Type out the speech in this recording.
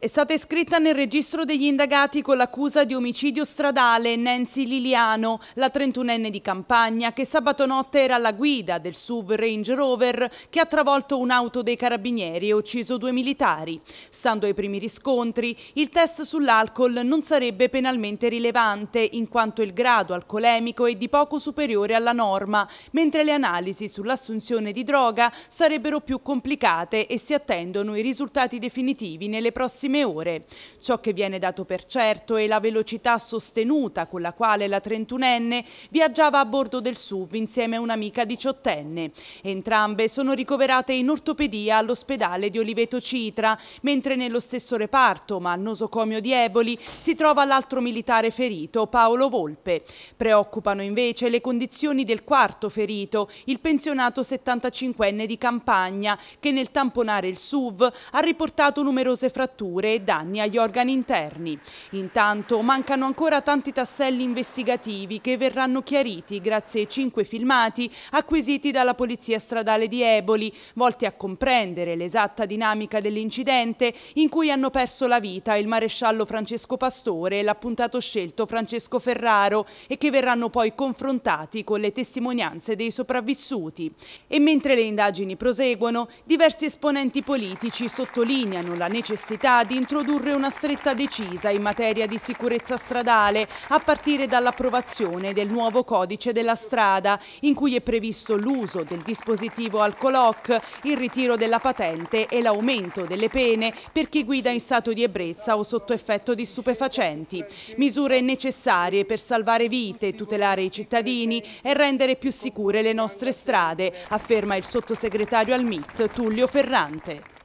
È stata iscritta nel registro degli indagati con l'accusa di omicidio stradale Nancy Liliano, la 31enne di campagna, che sabato notte era alla guida del SUV Range Rover che ha travolto un'auto dei carabinieri e ucciso due militari. Stando ai primi riscontri, il test sull'alcol non sarebbe penalmente rilevante, in quanto il grado alcolemico è di poco superiore alla norma, mentre le analisi sull'assunzione di droga sarebbero più complicate e si attendono i risultati definitivi nelle prossime prossime ore. Ciò che viene dato per certo è la velocità sostenuta con la quale la 31enne viaggiava a bordo del SUV insieme a un'amica diciottenne. Entrambe sono ricoverate in ortopedia all'ospedale di Oliveto Citra, mentre nello stesso reparto, ma al nosocomio di Eboli, si trova l'altro militare ferito, Paolo Volpe. Preoccupano invece le condizioni del quarto ferito, il pensionato 75enne di Campagna, che nel tamponare il SUV ha riportato numerose fratture fratture e danni agli organi interni. Intanto mancano ancora tanti tasselli investigativi che verranno chiariti grazie ai cinque filmati acquisiti dalla Polizia Stradale di Eboli, volti a comprendere l'esatta dinamica dell'incidente in cui hanno perso la vita il maresciallo Francesco Pastore e l'appuntato scelto Francesco Ferraro e che verranno poi confrontati con le testimonianze dei sopravvissuti. E mentre le indagini proseguono, diversi esponenti politici sottolineano la necessità di introdurre una stretta decisa in materia di sicurezza stradale a partire dall'approvazione del nuovo codice della strada in cui è previsto l'uso del dispositivo alcoloc, il ritiro della patente e l'aumento delle pene per chi guida in stato di ebbrezza o sotto effetto di stupefacenti. Misure necessarie per salvare vite, tutelare i cittadini e rendere più sicure le nostre strade, afferma il sottosegretario al MIT Tullio Ferrante.